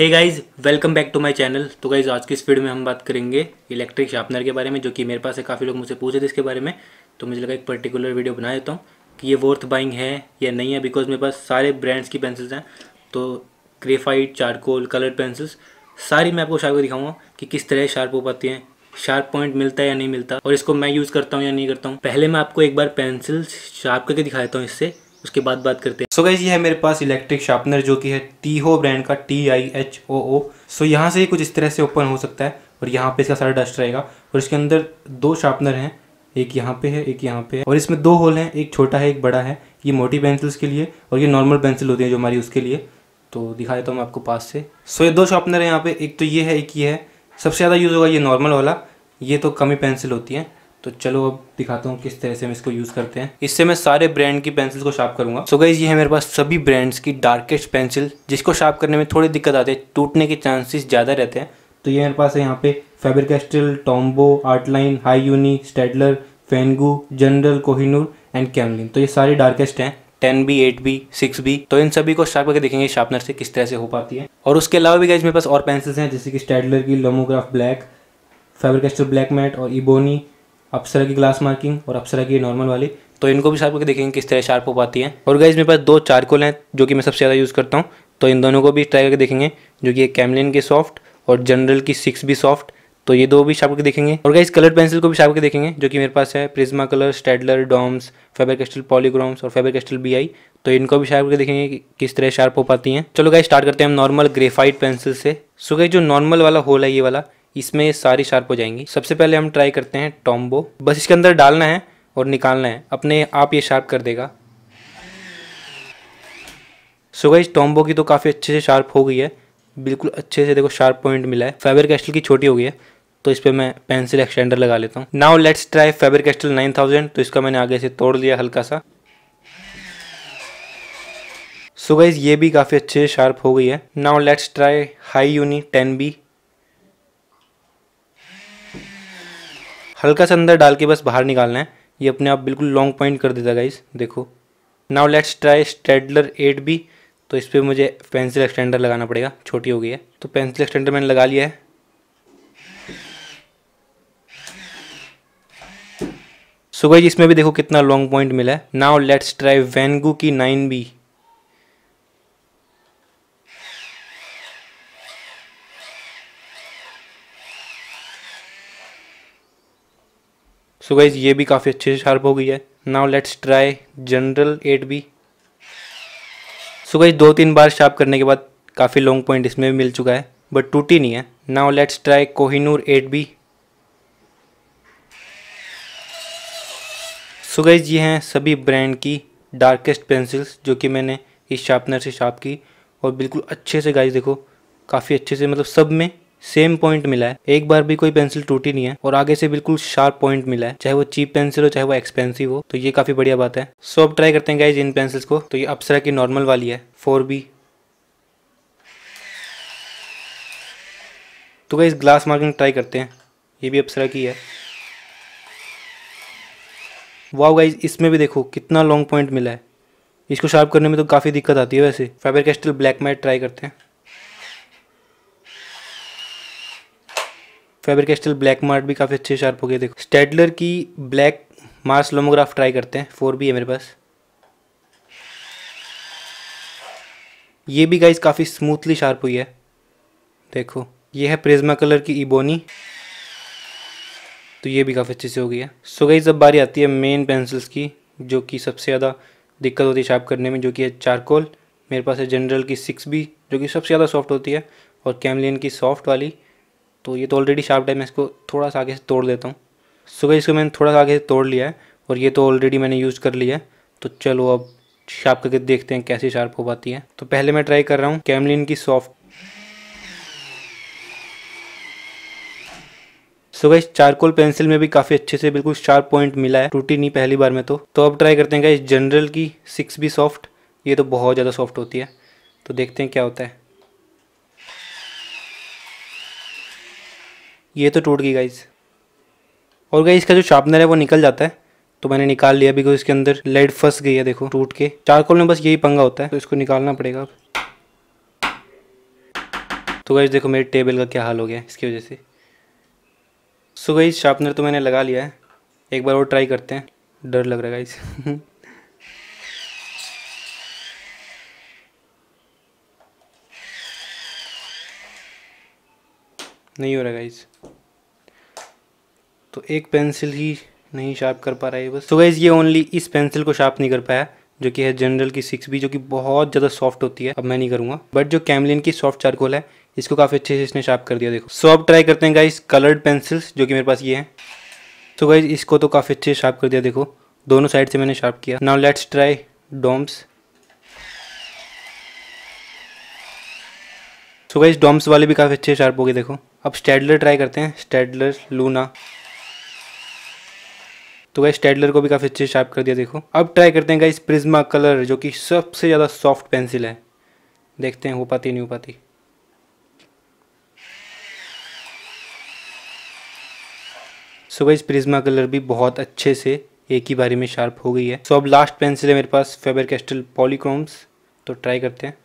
hey guys welcome back to my channel तो guys आज की स्पीड में हम बात करेंगे इलेक्ट्रिक शार्पनर के बारे में जो कि मेरे पास है काफ़ी लोग मुझसे पूछे थे इसके बारे में तो मुझे लगा एक पर्टिकुलर वीडियो बना देता हूँ कि ये वर्थ बाइंग है या नहीं है बिकॉज मेरे पास सारे ब्रांड्स की पेंसिल्स हैं तो क्रेफाइट चारकोल कलर पेंसिल्स सारी मैं आपको शार्प को दिखाऊंगा कि किस तरह शार्प हो पाती हैं शार्प पॉइंट मिलता है या नहीं मिलता और इसको मैं यूज़ करता हूँ या नहीं करता हूँ पहले मैं आपको एक बार पेंसिल्स शार्प करके दिखा देता हूँ इससे उसके बाद बात करते हैं सो गई ये है मेरे पास इलेक्ट्रिक शार्पनर जो कि है टीहो ब्रांड का T I H O O so यहाँ से ही कुछ इस तरह से ओपन हो सकता है और यहाँ पे इसका सारा डस्ट रहेगा और इसके अंदर दो शार्पनर हैं एक यहाँ पे है एक यहाँ पे है और इसमें दो होल हैं एक छोटा है एक बड़ा है ये मोटी पेंसिल्स के लिए और ये नॉर्मल पेंसिल होती है जो हमारी उसके लिए तो दिखा देता हूँ मैं आपको पास से सो ये दो शार्पनर है यहाँ पे एक तो ये है एक ये है सबसे ज़्यादा यूज़ होगा ये नॉर्मल वाला ये तो कमी पेंसिल होती है तो चलो अब दिखाता हूँ किस तरह से हम इसको यूज़ करते हैं इससे मैं सारे ब्रांड की पेंसिल को शार्प करूँगा सो गई ये है मेरे पास सभी ब्रांड्स की डार्केस्ट पेंसिल जिसको शार्प करने में थोड़ी दिक्कत आती है टूटने के चांसेस ज़्यादा रहते हैं तो ये मेरे पास है यहाँ पे Faber Castell Tombow Artline Hi Uni Staedtler फेनगू जनरल कोहिनूर एंड कैमलिन तो ये सारे डार्केस्ट हैं ten B eight B six B तो इन सभी को शार्प करके देखेंगे शार्पनर से किस तरह से हो पाती है और उसके अलावा भी गाइज मेरे पास और पेंसिल्स हैं जैसे कि स्टेडलर की Lumograph black Faber Castell black matt और इबोनी अप्सरा की ग्लास मार्किंग और अप्सरा की नॉर्मल वाली तो इनको भी शार्प करके देखेंगे किस तरह शार्प हो पाती है और गाइज मेरे पास दो चारकोल हैं जो कि मैं सबसे ज़्यादा यूज़ करता हूँ तो इन दोनों को भी ट्राई करके देखेंगे जो कि कैमलिन की सॉफ्ट और जनरल की सिक्स भी सॉफ्ट तो ये दो भी शार्प करके देखेंगे और गाइज कलर पेंसिल को भी शार्प करके देखेंगे जो कि मेरे पास है Prisma colour Staedtler Doms Faber Castell Polygrams और फेबर कैस्टल बी आई तो इनको भी शार्प करके देखेंगे कि किस तरह शार्प हो पाती हैं चलो गाइज स्टार्ट करते हैं हम नॉर्मल ग्रेफाइट पेंसिल से सो गई जो नॉर्मल वाला होल है ये वाला इसमें सारी शार्प हो जाएंगी सबसे पहले हम ट्राई करते हैं टॉम्बो बस इसके अंदर डालना है और निकालना है अपने आप ये शार्प कर देगा सो so टॉम्बो की तो काफ़ी अच्छे से शार्प हो गई है बिल्कुल अच्छे से देखो शार्प पॉइंट मिला है फाइबर कैस्टल की छोटी हो गई है तो इस पर मैं पेंसिल एक्सटेंडर लगा लेता हूँ now let's try Faber Castell thousand तो इसका मैंने आगे से तोड़ लिया हल्का सा सो so गाइज ये भी काफ़ी अच्छे से शार्प हो गई है now let's try Hi Uni ten B हल्का सा अंदर डाल के बस बाहर निकालना है ये अपने आप बिल्कुल लॉन्ग पॉइंट कर देता गाइस देखो now let's try Staedtler eight B तो इस पर मुझे पेंसिल एक्सटेंडर लगाना पड़ेगा छोटी हो गई है तो पेंसिल एक्सटेंडर मैंने लगा लिया है सो so इसमें भी देखो कितना लॉन्ग पॉइंट मिला है नाउ लेट्स ट्राई वैनगू की नाइन बी सो गाइज ये भी काफ़ी अच्छे से शार्प हो गई है now let's try General eight B so guys दो तीन बार शार्प करने के बाद काफ़ी लॉन्ग पॉइंट इसमें भी मिल चुका है बट टूटी नहीं है now let's try Kohinoor eight B so guys ये हैं सभी ब्रांड की डार्केस्ट पेंसिल्स जो कि मैंने इस शार्पनर से शार्प की और बिल्कुल अच्छे से गाइज देखो काफ़ी अच्छे से मतलब सब में सेम पॉइंट मिला है एक बार भी कोई पेंसिल टूटी नहीं है और आगे से बिल्कुल शार्प पॉइंट मिला है चाहे वो चीप पेंसिल हो चाहे वो एक्सपेंसिव हो तो ये काफी बढ़िया बात है सो अब ट्राई करते हैं गाइज इन पेंसिल्स को तो ये अप्सरा की नॉर्मल वाली है फोर बी तो गाइज ग्लास मार्किंग ट्राई करते हैं ये भी अप्सरा की है वाह गाइज इसमें भी देखो कितना लॉन्ग पॉइंट मिला है इसको शार्प करने में तो काफ़ी दिक्कत आती है वैसे Faber Castell black matt try करते हैं फेबर कैस्टल ब्लैक मार्ट भी काफ़ी अच्छे शार्प हो गए देखो स्टेडलर की ब्लैक मार्स लोमोग्राफ ट्राई करते हैं फोर भी है मेरे पास ये भी गाइस काफ़ी स्मूथली शार्प हुई है देखो ये है प्रिज्मा कलर की इबोनी तो ये भी काफ़ी अच्छे से हो गई है सो गई जब बारी आती है मेन पेंसिल्स की जो कि सबसे ज़्यादा दिक्कत होती है शार्प करने में जो कि है चारकोल मेरे पास है जनरल की सिक्स बी जो कि सबसे ज़्यादा सॉफ्ट होती है और कैमलियन की सॉफ्ट वाली तो ये तो ऑलरेडी शार्प है मैं इसको थोड़ा सा आगे से तोड़ देता हूँ सुबह इसको मैंने थोड़ा सा आगे से तोड़ लिया है और ये तो ऑलरेडी मैंने यूज़ कर लिया है तो चलो अब शार्प करके देखते हैं कैसे शार्प हो पाती है तो पहले मैं ट्राई कर रहा हूँ कैमलिन की सॉफ्ट सुबह इस चारकोल पेंसिल में भी काफ़ी अच्छे से बिल्कुल शार्प पॉइंट मिला है टूटी नहीं पहली बार में तो तो अब ट्राई करते हैं क्या इस जनरल की सिक्स भी सॉफ्ट ये तो बहुत ज़्यादा सॉफ्ट होती है तो देखते हैं क्या होता है ये तो टूट गई गाइज और गई इसका जो शार्पनर है वो निकल जाता है तो मैंने निकाल लिया बिकॉज इसके अंदर लेड फंस गई है देखो टूट के चारकोल में बस यही पंगा होता है तो इसको निकालना पड़ेगा अब तो गाइज देखो मेरे टेबल का क्या हाल हो गया इसकी वजह से सो गई शार्पनर तो मैंने लगा लिया है एक बार और ट्राई करते हैं डर लग रहा है गाइज नहीं हो रहा गाइज़ तो एक पेंसिल ही नहीं शार्प कर पा रहा है बस तो गाइज़ ये ओनली इस पेंसिल को शार्प नहीं कर पाया जो कि है जनरल की सिक्स बी जो कि बहुत ज़्यादा सॉफ्ट होती है अब मैं नहीं करूँगा बट जो कैमलिन की सॉफ्ट चारकोल है इसको काफ़ी अच्छे से इसने शार्प कर दिया देखो सो अब ट्राई करते हैं गाइज कलर्ड पेंसिल्स जो कि मेरे पास ये हैं तो गाइज इसको तो काफ़ी अच्छे से शार्प कर दिया देखो दोनों साइड से मैंने शार्प किया now let's try Doms so guys Doms वाले भी काफ़ी अच्छे शार्प हो गए देखो अब स्टेडलर ट्राई करते हैं स्टेडलर लूना तो गाइस टेडलर को भी काफ़ी अच्छे शार्प कर दिया देखो अब ट्राई करते हैं गाइस प्रिज्मा कलर जो कि सबसे ज़्यादा सॉफ्ट पेंसिल है देखते हैं हो पाती नहीं हो पाती सो गाइस प्रिज्मा कलर भी बहुत अच्छे से एक ही बारी में शार्प हो गई है सो अब लास्ट पेंसिल है मेरे पास फेबर कैस्टल पॉलीक्रोम्स तो ट्राई करते हैं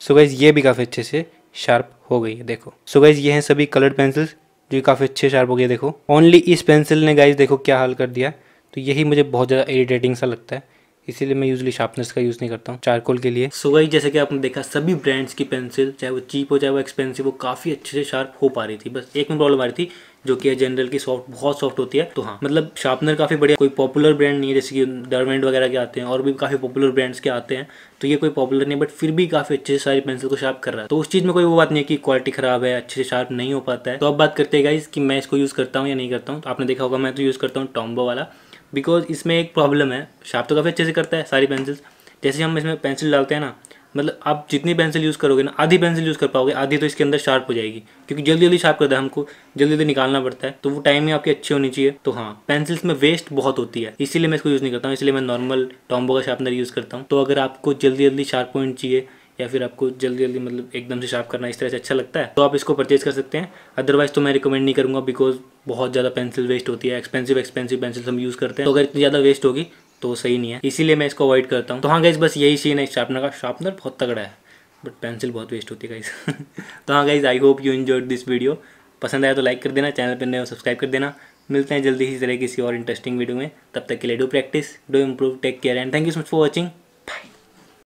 सो so, गाइज़ ये भी काफ़ी अच्छे से शार्प हो गई है देखो सो so, गाइज़ ये हैं सभी कलर्ड पेंसिल्स जो काफ़ी अच्छे शार्प हो गया देखो ओनली इस पेंसिल ने गाइज देखो क्या हाल कर दिया तो यही मुझे बहुत ज़्यादा इरीटेटिंग सा लगता है इसीलिए मैं यूजली शार्पनेस का यूज़ नहीं करता हूँ चारकोल के लिए सो so जैसे कि आपने देखा सभी ब्रांड्स की पेंसिल चाहे वो चीप हो चाहे वो एक्सपेंसिव हो काफ़ी अच्छे से शार्प हो पा रही थी बस एक में प्रॉब्लम आ रही थी जो कि है जनरल की सॉफ्ट बहुत सॉफ्ट होती है तो हाँ मतलब शार्पनर काफ़ी बढ़िया कोई पॉपुलर ब्रांड नहीं है जैसे कि डरमेंट वगैरह के आते हैं और भी काफ़ी पॉपुलर ब्रांड्स के आते हैं तो ये कोई पॉपुलर नहीं बट फिर भी काफ़ी अच्छे से सारी पेंसिल को शार्प कर रहा है तो उस चीज़ में कोई वो बात नहीं है कि क्वालिटी खराब है अच्छे से शार्प नहीं हो पाता है तो अब बात करते हैं गाइज कि मैं इसको यूज़ करता हूँ या नहीं करता हूँ तो आपने देखा होगा मैं तो यूज़ करता हूँ टॉम्बो वाला बिकॉज इसमें एक प्रॉब्लम है शार्प तो काफ़ी अच्छे से करता है सारी पेंसिल्स जैसे हम इसमें पेंसिल डालते हैं ना मतलब आप जितनी पेंसिल यूज़ करोगे ना आधी पेंसिल यूज़ कर पाओगे आधी तो इसके अंदर शार्प हो जाएगी क्योंकि जल्दी जल्दी शार्प करता है हमको जल्दी जल्दी निकालना पड़ता है तो वो टाइम ही आपकी अच्छी होनी चाहिए तो हाँ पेंसिल्स में वेस्ट बहुत होती है इसीलिए मैं इसको यूज़ नहीं करता हूँ इसलिए मैं नॉर्मल टॉम्बो का शार्पनर यूज़ करता हूँ तो अगर आपको जल्दी जल्दी शार्प पॉइंट चाहिए या फिर आपको जल्दी जल्दी मतलब एकदम से शार्प करना इस तरह से अच्छा लगता है तो आप इसको परचेज कर सकते हैं अदरवाइज तो मैं रिकमेंड नहीं करूँगा बिकॉज बहुत ज़्यादा पेंसिल वेस्ट होती है एक्सपेंसिव एक्सपेंसिव पेंसिल्स हम यूज़ करते हैं तो अगर इतनी ज़्यादा वेस्ट होगी तो सही नहीं है इसीलिए मैं इसको अवॉइड करता हूँ तो हाँ गाइज बस यही सीन है शार्पनर का शार्पनर बहुत तगड़ा है बट पेंसिल बहुत वेस्ट होती है गाइज तो हाँ guys I hope you enjoyed this video पसंद आया तो लाइक कर देना चैनल पर नए हो सब्सक्राइब कर देना मिलते हैं जल्दी इसी तरह किसी और इंटरेस्टिंग वीडियो में तब तक के लिए do practice do improve take care and thank you so much for watching